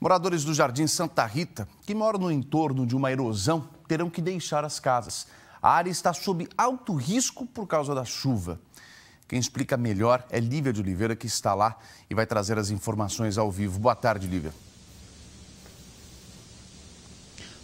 Moradores do Jardim Santa Rita, que moram no entorno de uma erosão, terão que deixar as casas. A área está sob alto risco por causa da chuva. Quem explica melhor é Lívia de Oliveira, que está lá e vai trazer as informações ao vivo. Boa tarde, Lívia.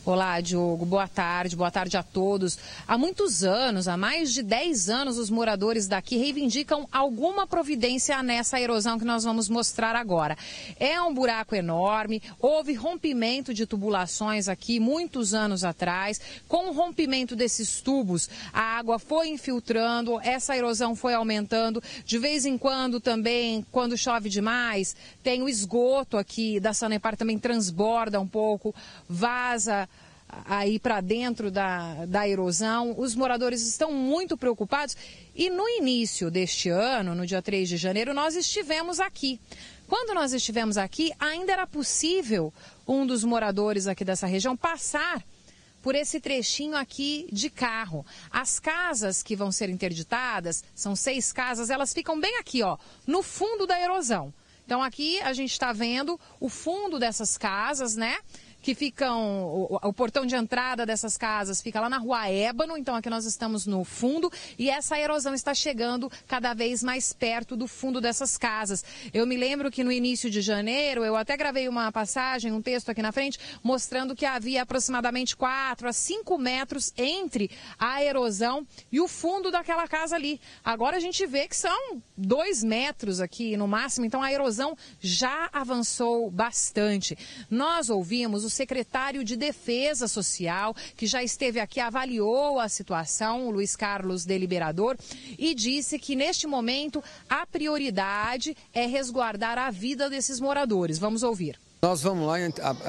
Olá, Diogo. Boa tarde, boa tarde a todos. Há muitos anos, há mais de 10 anos, os moradores daqui reivindicam alguma providência nessa erosão que nós vamos mostrar agora. É um buraco enorme, houve rompimento de tubulações aqui muitos anos atrás. Com o rompimento desses tubos, a água foi infiltrando, essa erosão foi aumentando. De vez em quando também, quando chove demais, tem o esgoto aqui da Sanepar também transborda um pouco, vaza aí para dentro da, da erosão. Os moradores estão muito preocupados. E no início deste ano, no dia 3 de janeiro, nós estivemos aqui. Quando nós estivemos aqui, ainda era possível um dos moradores aqui dessa região passar por esse trechinho aqui de carro. As casas que vão ser interditadas, são seis casas, elas ficam bem aqui, ó, no fundo da erosão. Então aqui a gente está vendo o fundo dessas casas, né? que ficam. O, o, portão de entrada dessas casas fica lá na rua Ébano, então aqui nós estamos no fundo, e essa erosão está chegando cada vez mais perto do fundo dessas casas. Eu me lembro que no início de janeiro eu até gravei uma passagem, um texto aqui na frente, mostrando que havia aproximadamente 4 a 5 metros entre a erosão e o fundo daquela casa ali. Agora a gente vê que são 2 metros aqui no máximo, então a erosão já avançou bastante. Nós ouvimos o secretário de Defesa Social, que já esteve aqui, avaliou a situação, o Luiz Carlos Deliberador, e disse que neste momento a prioridade é resguardar a vida desses moradores. Vamos ouvir. Nós vamos lá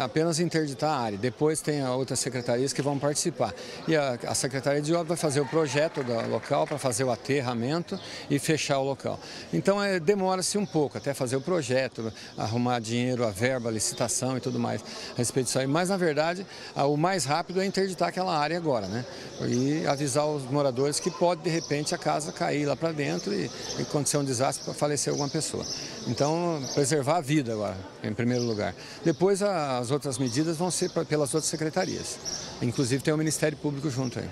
apenas interditar a área, depois tem outras secretarias que vão participar. E a, a Secretaria de Obras vai fazer o projeto do local para fazer o aterramento e fechar o local. Então é, demora-se um pouco até fazer o projeto, arrumar dinheiro, a verba, a licitação e tudo mais a respeito disso aí. Mas na verdade a, o mais rápido é interditar aquela área agora, né? E avisar os moradores que pode de repente a casa cair lá para dentro e, e acontecer um desastre para falecer alguma pessoa. Então preservar a vida agora, em primeiro lugar. Depois as outras medidas vão ser pelas outras secretarias. Inclusive tem o Ministério Público junto aí.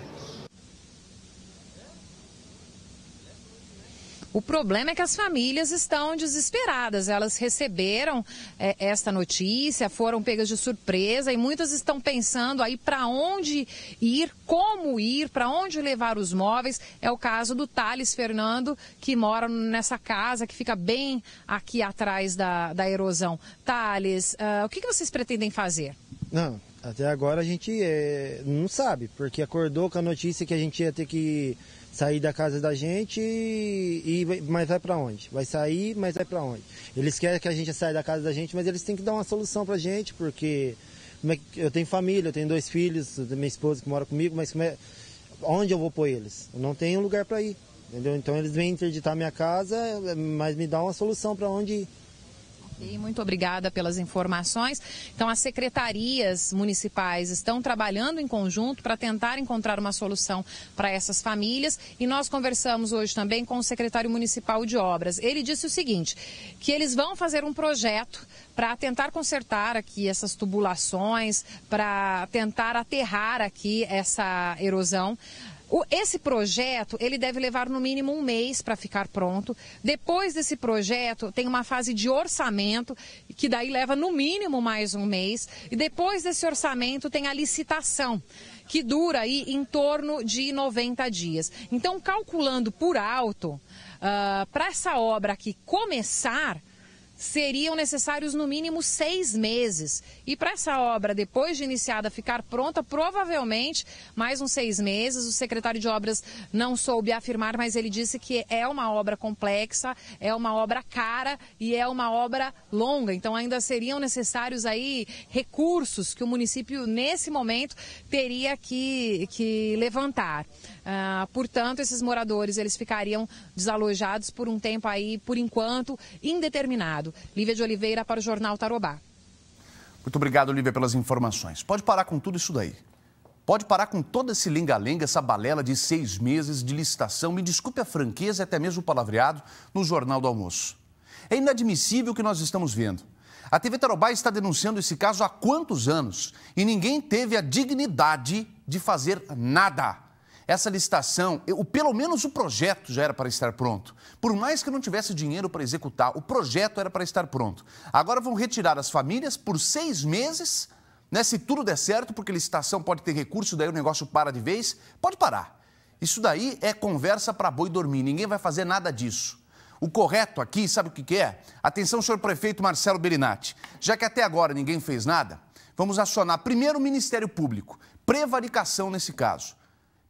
O problema é que as famílias estão desesperadas. Elas receberam é, esta notícia, foram pegas de surpresa e muitas estão pensando aí para onde ir, como ir, para onde levar os móveis. É o caso do Thales Fernando, que mora nessa casa que fica bem aqui atrás da, da erosão. Thales, uh, o que, que vocês pretendem fazer? Não, até agora a gente é, não sabe, porque acordou com a notícia que a gente ia ter que sair da casa da gente e, e mas vai para onde? Vai sair, mas vai para onde? Eles querem que a gente saia da casa da gente, mas eles têm que dar uma solução para gente, porque é eu tenho família, eu tenho dois filhos, minha esposa que mora comigo, mas é, onde eu vou pôr eles? Eu não tenho lugar para ir, entendeu? Então eles vêm interditar minha casa, mas me dá uma solução para onde ir muito obrigada pelas informações. Então, as secretarias municipais estão trabalhando em conjunto para tentar encontrar uma solução para essas famílias. E nós conversamos hoje também com o secretário municipal de obras. Ele disse o seguinte: que eles vão fazer um projeto para tentar consertar aqui essas tubulações, para tentar aterrar aqui essa erosão. O, esse projeto, ele deve levar no mínimo um mês para ficar pronto. Depois desse projeto, tem uma fase de orçamento, que daí leva no mínimo mais um mês. E depois desse orçamento, tem a licitação que dura aí em torno de 90 dias. Então, calculando por alto, uh, ah, para essa obra aqui começar, seriam necessários no mínimo seis meses. E para essa obra, depois de iniciada, ficar pronta, provavelmente mais uns seis meses. O secretário de Obras não soube afirmar, mas ele disse que é uma obra complexa, é uma obra cara e é uma obra longa. Então ainda seriam necessários aí recursos que o município, nesse momento, teria que, que levantar. Ah, portanto, esses moradores eles ficariam desalojados por um tempo aí, por enquanto, indeterminado. Lívia de Oliveira para o Jornal Tarobá. Muito obrigado, Lívia, pelas informações. Pode parar com tudo isso daí. Pode parar com todo esse linga lenga essa balela de seis meses de licitação. Me desculpe a franqueza e até mesmo o palavreado no Jornal do Almoço. É inadmissível o que nós estamos vendo. A TV Tarobá está denunciando esse caso há quantos anos e ninguém teve a dignidade de fazer nada essa licitação, o pelo menos o projeto já era para estar pronto. Por mais que não tivesse dinheiro para executar, o projeto era para estar pronto. Agora vão retirar as famílias por seis meses, né? Se tudo der certo, porque licitação pode ter recurso, daí o negócio para de vez, pode parar. Isso daí é conversa para boi dormir, ninguém vai fazer nada disso. O correto aqui, sabe o que, que é? Atenção, senhor prefeito Marcelo Berinatti. Já que até agora ninguém fez nada, vamos acionar primeiro o Ministério Público. Prevaricação nesse caso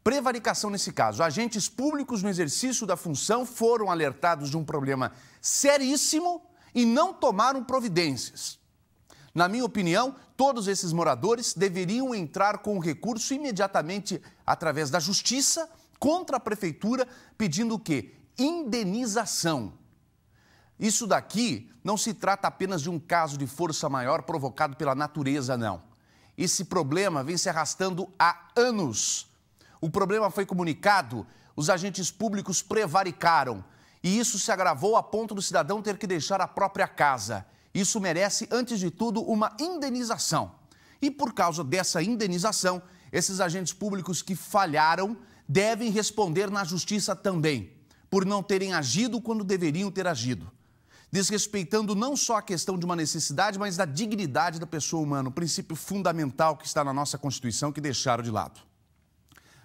prevaricação nesse caso. Agentes públicos no exercício da função foram alertados de um problema seríssimo e não tomaram providências. Na minha opinião, todos esses moradores deveriam entrar com o recurso imediatamente através da justiça contra a prefeitura, pedindo o quê? Indenização. Isso daqui não se trata apenas de um caso de força maior provocado pela natureza, não. Esse problema vem se arrastando há anos o problema foi comunicado, os agentes públicos prevaricaram. E isso se agravou a ponto do cidadão ter que deixar a própria casa. Isso merece, antes de tudo, uma indenização. E por causa dessa indenização, esses agentes públicos que falharam devem responder na justiça também, por não terem agido quando deveriam ter agido. Desrespeitando não só a questão de uma necessidade, mas da dignidade da pessoa humana, um princípio fundamental que está na nossa Constituição que deixaram de lado.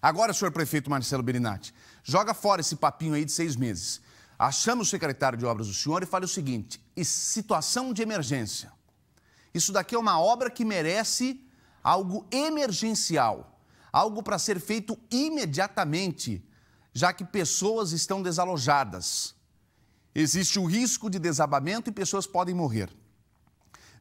Agora, senhor prefeito Marcelo Berinatti, joga fora esse papinho aí de seis meses. Achamos o secretário de obras do senhor e fale o seguinte: situação de emergência. Isso daqui é uma obra que merece algo emergencial, algo para ser feito imediatamente, já que pessoas estão desalojadas. Existe o risco de desabamento e pessoas podem morrer.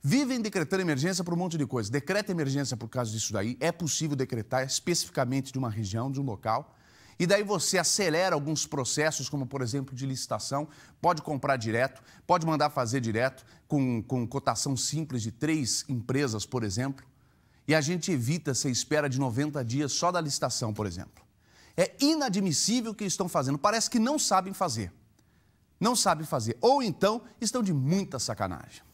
Vivem decretando emergência por um monte de coisa. Decreta emergência por causa disso daí. É possível decretar especificamente de uma região, de um local. E daí você acelera alguns processos, como por exemplo de licitação, pode comprar direto, pode mandar fazer direto, com, com cotação simples de três empresas, por exemplo. E a gente evita essa espera de 90 dias só da licitação, por exemplo. É inadmissível o que estão fazendo. Parece que não sabem fazer. Não sabem fazer. Ou então estão de muita sacanagem.